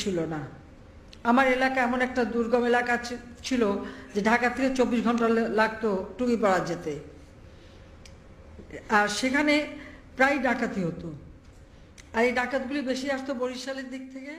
ছিল না আমার এলাকা এমন একটা দুর্গম এলাকা ছিল যে ঢাকা থেকে চব্বিশ ঘন্টা লাগতো পাড়া যেতে আর সেখানে প্রায় ডাকাতি হতো আর এই ডাকাতগুলি বেশি আসতো বরিশালের দিক থেকে